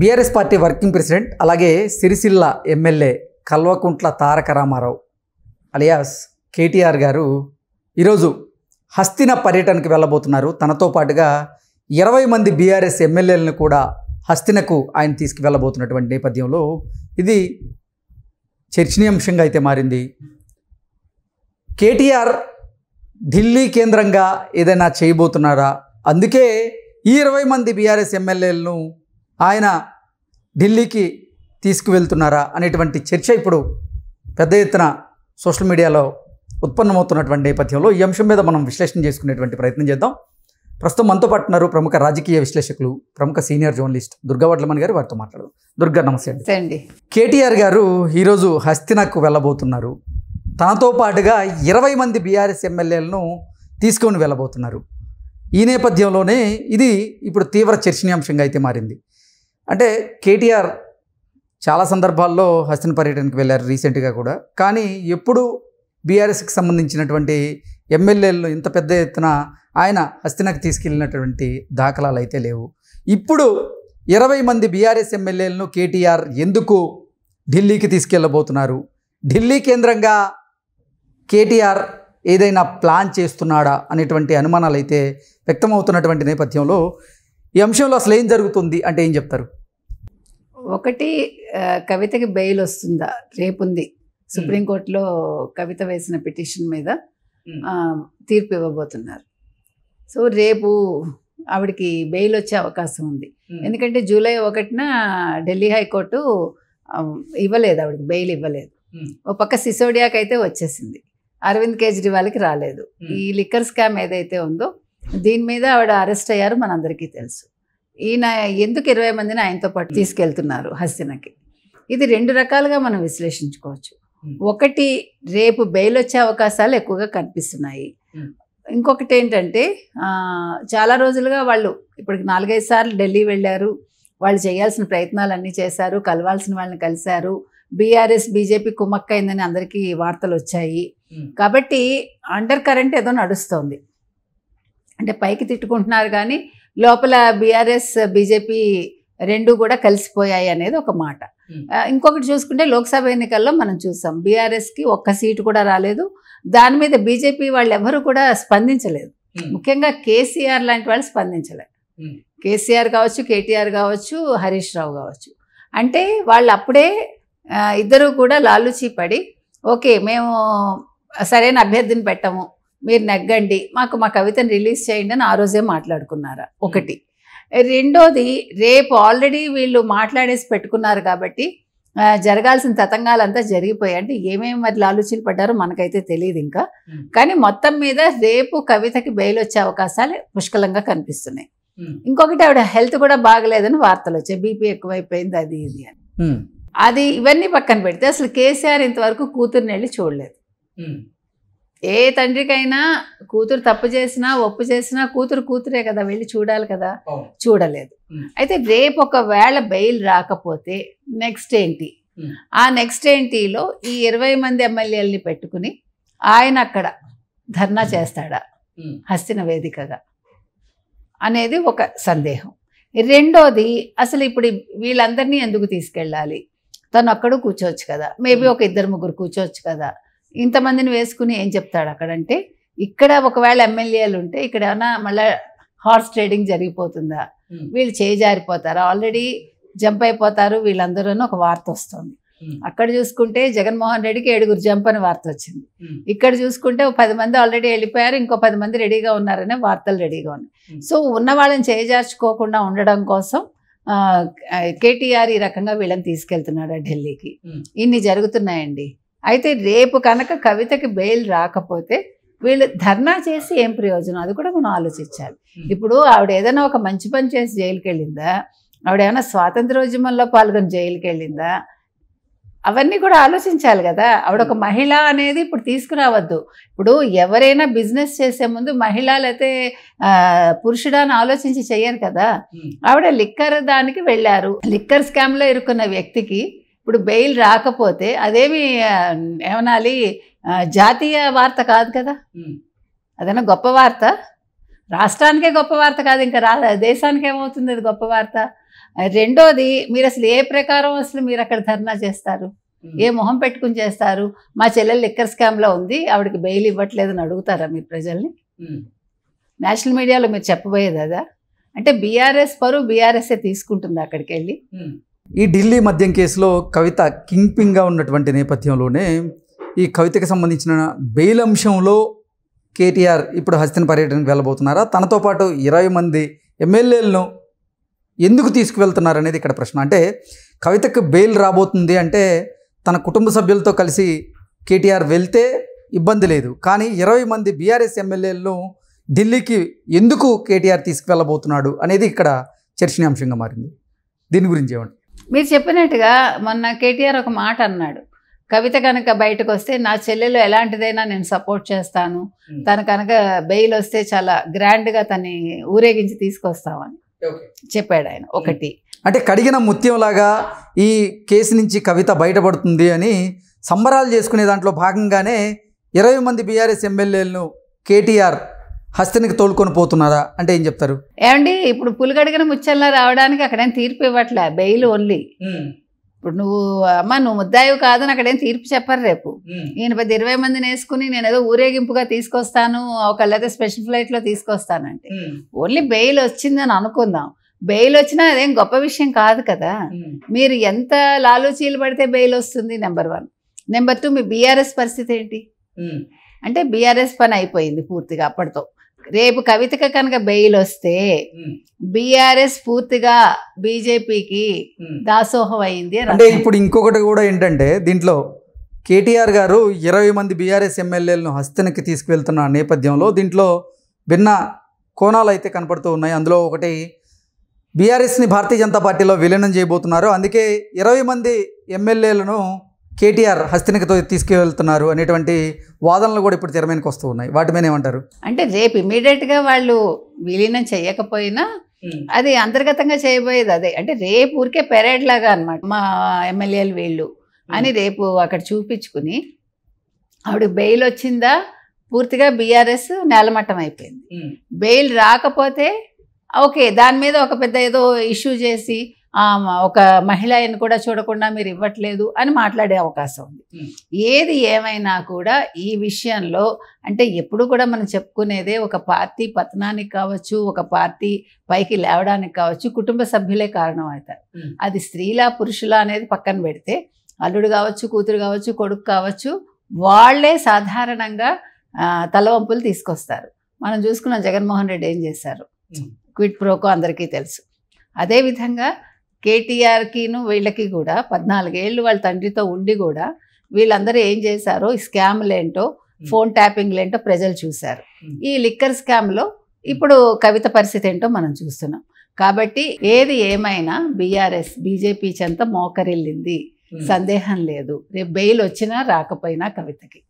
BRS party working president అలాగే Sirisilla MLA Kalvakuntla Taraka Rama Rao alias KTR గారు ఈరోజు హస్తిన పర్యటనకు వెళ్ళబోతున్నారు తనతో పాటుగా ఇరవై మంది బీఆర్ఎస్ ఎమ్మెల్యేలను కూడా హస్తినకు ఆయన తీసుకువెళ్ళబోతున్నటువంటి నేపథ్యంలో ఇది చర్చనీయాంశంగా అయితే మారింది కేటీఆర్ ఢిల్లీ కేంద్రంగా ఏదైనా చేయబోతున్నారా అందుకే ఈ ఇరవై మంది బీఆర్ఎస్ ఎమ్మెల్యేలను ఆయన ఢిల్లీకి తీసుకువెళ్తున్నారా అనేటువంటి చర్చ ఇప్పుడు పెద్ద ఎత్తున సోషల్ మీడియాలో ఉత్పన్నమవుతున్నటువంటి నేపథ్యంలో ఈ అంశం మీద మనం విశ్లేషణ చేసుకునేటువంటి ప్రయత్నం చేద్దాం ప్రస్తుతం మనతో ఉన్నారు ప్రముఖ రాజకీయ విశ్లేషకులు ప్రముఖ సీనియర్ జర్నలిస్ట్ దుర్గా వడ్లమణి గారు వారితో మాట్లాడదాం దుర్గా నమస్తే అండి కేటీఆర్ గారు ఈరోజు హస్తినాకు వెళ్ళబోతున్నారు తనతో పాటుగా ఇరవై మంది బీఆర్ఎస్ ఎమ్మెల్యేలను తీసుకొని వెళ్ళబోతున్నారు ఈ నేపథ్యంలోనే ఇది ఇప్పుడు తీవ్ర చర్చనీయాంశంగా అయితే మారింది అంటే కేటీఆర్ చాలా సందర్భాల్లో హస్తిన పర్యటనకు వెళ్ళారు రీసెంట్గా కూడా కానీ ఎప్పుడు బీఆర్ఎస్కి సంబంధించినటువంటి ఎమ్మెల్యేలు ఇంత పెద్ద ఎత్తున ఆయన హస్తినకు తీసుకెళ్ళినటువంటి దాఖలాలు అయితే లేవు ఇప్పుడు ఇరవై మంది బీఆర్ఎస్ ఎమ్మెల్యేలను కేటీఆర్ ఎందుకు ఢిల్లీకి తీసుకెళ్ళబోతున్నారు ఢిల్లీ కేంద్రంగా కేటీఆర్ ఏదైనా ప్లాన్ చేస్తున్నాడా అనేటువంటి అనుమానాలు అయితే వ్యక్తమవుతున్నటువంటి నేపథ్యంలో ఈ అంశంలో అసలు ఏం జరుగుతుంది అంటే ఏం చెప్తారు ఒకటి కవితకి బెయిల్ వస్తుందా రేపు ఉంది సుప్రీంకోర్టులో కవిత వేసిన పిటిషన్ మీద తీర్పు ఇవ్వబోతున్నారు సో రేపు ఆవిడకి బెయిల్ వచ్చే అవకాశం ఉంది ఎందుకంటే జూలై ఒకటిన ఢిల్లీ హైకోర్టు ఇవ్వలేదు ఆవిడకి బెయిల్ ఇవ్వలేదు ఓ పక్క సిసోడియాకి అయితే వచ్చేసింది అరవింద్ కేజ్రీవాల్కి రాలేదు ఈ లిక్కర్ స్కామ్ ఏదైతే ఉందో దీని మీద ఆవిడ అరెస్ట్ అయ్యారు మనందరికీ తెలుసు ఈయన ఎందుకు ఇరవై మందిని ఆయనతో పాటు తీసుకెళ్తున్నారు హస్తినకి ఇది రెండు రకాలుగా మనం విశ్లేషించుకోవచ్చు ఒకటి రేపు బెయిల్ వచ్చే అవకాశాలు ఎక్కువగా కనిపిస్తున్నాయి ఇంకొకటి ఏంటంటే చాలా రోజులుగా వాళ్ళు ఇప్పటికి నాలుగైదు సార్లు ఢిల్లీ వెళ్ళారు వాళ్ళు చేయాల్సిన ప్రయత్నాలన్నీ చేశారు కలవాల్సిన వాళ్ళని కలిశారు బీఆర్ఎస్ బీజేపీ కుమ్మక్కైందని అందరికీ వార్తలు వచ్చాయి కాబట్టి అండర్ కరెంట్ ఏదో నడుస్తోంది అంటే పైకి తిట్టుకుంటున్నారు కానీ లోపల బీఆర్ఎస్ బీజేపీ రెండు కూడా కలిసిపోయాయి అనేది ఒక మాట ఇంకొకటి చూసుకుంటే లోక్సభ ఎన్నికల్లో మనం చూసాం బీఆర్ఎస్కి ఒక్క సీటు కూడా రాలేదు దాని మీద బీజేపీ వాళ్ళు ఎవరు కూడా స్పందించలేదు ముఖ్యంగా కేసీఆర్ లాంటి వాళ్ళు స్పందించలేదు కేసీఆర్ కావచ్చు కేటీఆర్ కావచ్చు హరీష్ రావు కావచ్చు అంటే వాళ్ళు అప్పుడే ఇద్దరు కూడా లాలుచీ పడి ఓకే మేము సరైన అభ్యర్థిని పెట్టము మీరు నెగ్గండి మాకు మా కవితను రిలీజ్ చేయండి అని ఆ రోజే మాట్లాడుకున్నారా ఒకటి రెండోది రేపు ఆల్రెడీ వీళ్ళు మాట్లాడేసి పెట్టుకున్నారు కాబట్టి జరగాల్సిన తతంగాలంతా జరిగిపోయాయి అంటే ఏమేమి మరి ఆలోచనలు పడ్డారో మనకైతే తెలియదు ఇంకా కానీ మొత్తం మీద రేపు కవితకి బెయిల్ వచ్చే అవకాశాలు పుష్కలంగా కనిపిస్తున్నాయి ఇంకొకటి ఆవిడ హెల్త్ కూడా బాగలేదని వార్తలు వచ్చాయి బీపీ ఎక్కువైపోయింది అది ఇది అని అది ఇవన్నీ పక్కన పెడితే అసలు కేసీఆర్ ఇంతవరకు కూతుర్ని వెళ్ళి చూడలేదు ఏ తండ్రికైనా కూతురు తప్పు చేసినా ఒప్పు చేసినా కూతురు కూతురే కదా వెళ్ళి చూడాలి కదా చూడలేదు అయితే రేపు ఒకవేళ బెయిల్ రాకపోతే నెక్స్ట్ ఏంటి ఆ నెక్స్ట్ ఏంటిలో ఈ ఇరవై మంది ఎమ్మెల్యేలని పెట్టుకుని ఆయన అక్కడ ధర్నా చేస్తాడా హస్తిన వేదికగా అనేది ఒక సందేహం రెండోది అసలు ఇప్పుడు వీళ్ళందరినీ ఎందుకు తీసుకెళ్ళాలి తను అక్కడ కూర్చోవచ్చు కదా మేబీ ఒక ఇద్దరు ముగ్గురు కూర్చోవచ్చు కదా ఇంతమందిని వేసుకుని ఏం చెప్తాడు అక్కడంటే ఇక్కడ ఒకవేళ ఎమ్మెల్యేలు ఉంటే ఇక్కడ ఏమైనా మళ్ళీ హార్స్ ట్రేడింగ్ జరిగిపోతుందా hmm. వీళ్ళు చేజారిపోతారు ఆల్రెడీ జంప్ అయిపోతారు వీళ్ళందరూ ఒక వార్త వస్తుంది hmm. అక్కడ చూసుకుంటే జగన్మోహన్ రెడ్డికి ఏడుగురు జంప్ అని వార్త వచ్చింది hmm. ఇక్కడ చూసుకుంటే పది మంది ఆల్రెడీ వెళ్ళిపోయారు ఇంకో పది మంది రెడీగా ఉన్నారనే వార్తలు రెడీగా ఉన్నాయి సో ఉన్న వాళ్ళని చేజార్చుకోకుండా ఉండడం కోసం కేటీఆర్ ఈ రకంగా వీళ్ళని తీసుకెళ్తున్నాడు ఢిల్లీకి ఇన్ని జరుగుతున్నాయండి అయితే రేపు కనుక కవితకి బెయిల్ రాకపోతే వీళ్ళు ధర్నా చేసి ఏం ప్రయోజనం అది కూడా మనం ఆలోచించాలి ఇప్పుడు ఆవిడ ఏదైనా ఒక మంచి పని చేసి జైలుకి వెళ్ళిందా ఆవిడ ఏమైనా స్వాతంత్రోద్యమంలో పాల్గొని జైలుకి వెళ్ళిందా అవన్నీ కూడా ఆలోచించాలి కదా ఆవిడ ఒక మహిళ అనేది ఇప్పుడు తీసుకురావద్దు ఇప్పుడు ఎవరైనా బిజినెస్ చేసే ముందు మహిళలైతే పురుషుడా అని ఆలోచించి చెయ్యరు కదా ఆవిడ లిక్కర్ దానికి వెళ్ళారు లిక్కర్ స్కామ్లో ఇరుక్కున్న వ్యక్తికి ఇప్పుడు బెయిల్ రాకపోతే అదేమి ఏమనాలి జాతీయ వార్త కాదు కదా అదేనా గొప్ప వార్త రాష్ట్రానికే గొప్ప వార్త కాదు ఇంకా రా దేశానికి ఏమవుతుంది అది గొప్ప వార్త రెండోది మీరు అసలు ఏ ప్రకారం అసలు మీరు అక్కడ ధర్నా చేస్తారు ఏ మొహం పెట్టుకుని చేస్తారు మా చెల్లెలు లిక్కర్ స్కామ్లో ఉంది ఆవిడకి బెయిల్ ఇవ్వట్లేదు అని అడుగుతారా మీరు ప్రజల్ని నేషనల్ మీడియాలో మీరు చెప్పబోయేది అదా అంటే బీఆర్ఎస్ పరు బీఆర్ఎస్ఏ తీసుకుంటుంది అక్కడికి వెళ్ళి ఈ ఢిల్లీ మద్యం కేసులో కవిత కింగ్పింగ్గా ఉన్నటువంటి నేపథ్యంలోనే ఈ కవితకు సంబంధించిన బెయిల్ అంశంలో కేటీఆర్ ఇప్పుడు హస్తిన పర్యటనకు వెళ్ళబోతున్నారా తనతో పాటు ఇరవై మంది ఎమ్మెల్యేలను ఎందుకు తీసుకువెళ్తున్నారనేది ఇక్కడ ప్రశ్న అంటే కవితకు బెయిల్ రాబోతుంది అంటే తన కుటుంబ సభ్యులతో కలిసి కేటీఆర్ వెళ్తే ఇబ్బంది లేదు కానీ ఇరవై మంది బీఆర్ఎస్ ఎమ్మెల్యేలను ఢిల్లీకి ఎందుకు కేటీఆర్ తీసుకువెళ్ళబోతున్నాడు అనేది ఇక్కడ చర్చనీయాంశంగా మారింది దీని గురించి ఏమంటారు మీరు చెప్పినట్టుగా మొన్న కేటీఆర్ ఒక మాట అన్నాడు కవిత కనుక బయటకు వస్తే నా చెల్లెలు ఎలాంటిదైనా నేను సపోర్ట్ చేస్తాను తను కనుక బెయిల్ వస్తే చాలా గ్రాండ్గా తన్ని ఊరేగించి తీసుకొస్తామని చెప్పాడు ఆయన ఒకటి అంటే కడిగిన ముత్యంలాగా ఈ కేసు నుంచి కవిత బయటపడుతుంది అని సంబరాలు చేసుకునే దాంట్లో భాగంగానే ఇరవై మంది బీఆర్ఎస్ ఎమ్మెల్యేలను కేటీఆర్ హస్తనికి తోలుకొని పోతున్నారా అంటే ఏం చెప్తారు ఏమండి ఇప్పుడు పులిగడిగిన ముచ్చల్లా రావడానికి అక్కడేం తీర్పు ఇవ్వట్లే బెయిల్ ఓన్లీ ఇప్పుడు నువ్వు అమ్మ నువ్వు ముద్దాయి కాదని అక్కడేం తీర్పు చెప్పరు రేపు ఈయన పెద్ద ఇరవై మందిని వేసుకుని నేను ఏదో ఊరేగింపుగా తీసుకొస్తాను అయితే స్పెషల్ ఫ్లైట్లో తీసుకొస్తానంటే ఓన్లీ బెయిల్ వచ్చిందని అనుకుందాం బెయిల్ వచ్చినా అదేం గొప్ప విషయం కాదు కదా మీరు ఎంత లాలూచీలు పడితే బెయిల్ వస్తుంది నెంబర్ వన్ నెంబర్ టూ మీ బీఆర్ఎస్ పరిస్థితి ఏంటి అంటే బీఆర్ఎస్ పని అయిపోయింది పూర్తిగా అప్పటితో రేపు కవితకు కనుక బెయిల్ వస్తే బీఆర్ఎస్ పూర్తిగా బీజేపీకి దాసోహం అయింది అంటే ఇప్పుడు ఇంకొకటి కూడా ఏంటంటే దీంట్లో కేటీఆర్ గారు ఇరవై మంది బీఆర్ఎస్ ఎమ్మెల్యేలను హస్తనికి తీసుకువెళ్తున్న నేపథ్యంలో దీంట్లో భిన్న కోణాలు అయితే కనపడుతూ ఉన్నాయి అందులో ఒకటి బీఆర్ఎస్ని భారతీయ జనతా పార్టీలో విలీనం చేయబోతున్నారు అందుకే ఇరవై మంది ఎమ్మెల్యేలను కేటీఆర్ హస్తినికతో తీసుకువెళ్తున్నారు అనేటువంటి వాదనలు కూడా ఇప్పుడు తెర వస్తూ ఉన్నాయి వాటి మీద ఏమంటారు అంటే రేపు ఇమీడియట్గా వాళ్ళు విలీనం చేయకపోయినా అది అంతర్గతంగా చేయబోయేది అదే అంటే రేపు ఊరికే పెరేడ్ లాగా అనమాట మా ఎమ్మెల్యేలు వీళ్ళు అని రేపు అక్కడ చూపించుకుని ఆవిడ బెయిల్ వచ్చిందా పూర్తిగా బీఆర్ఎస్ నేలమట్టం అయిపోయింది బెయిల్ రాకపోతే ఓకే దాని మీద ఒక పెద్ద ఏదో ఇష్యూ చేసి ఒక మహిళను కూడా చూడకుండా మీరు ఇవ్వట్లేదు అని మాట్లాడే అవకాశం ఉంది ఏది ఏమైనా కూడా ఈ విషయంలో అంటే ఎప్పుడు కూడా మనం చెప్పుకునేదే ఒక పార్టీ పతనానికి కావచ్చు ఒక పార్టీ పైకి లేవడానికి కావచ్చు కుటుంబ సభ్యులే కారణం అవుతారు అది స్త్రీలా పురుషులా అనేది పక్కన పెడితే అల్లుడు కావచ్చు కూతురు కావచ్చు కొడుకు కావచ్చు వాళ్లే సాధారణంగా తలవంపులు తీసుకొస్తారు మనం చూసుకున్న జగన్మోహన్ రెడ్డి ఏం చేశారు క్విట్ ప్రోకో అందరికీ తెలుసు అదేవిధంగా కేటీఆర్కిను వీళ్ళకి కూడా పద్నాలుగేళ్ళు వాళ్ళ తండ్రితో ఉండి కూడా వీళ్ళందరూ ఏం చేశారో ఈ స్కామ్లేంటో ఫోన్ ట్యాపింగ్లేంటో ప్రజలు చూశారు ఈ లిక్కర్ స్కామ్లో ఇప్పుడు కవిత పరిస్థితి ఏంటో మనం చూస్తున్నాం కాబట్టి ఏది ఏమైనా బీఆర్ఎస్ బీజేపీ చెంత మోకరిల్లింది సందేహం లేదు రేపు బెయిల్ వచ్చినా రాకపోయినా కవితకి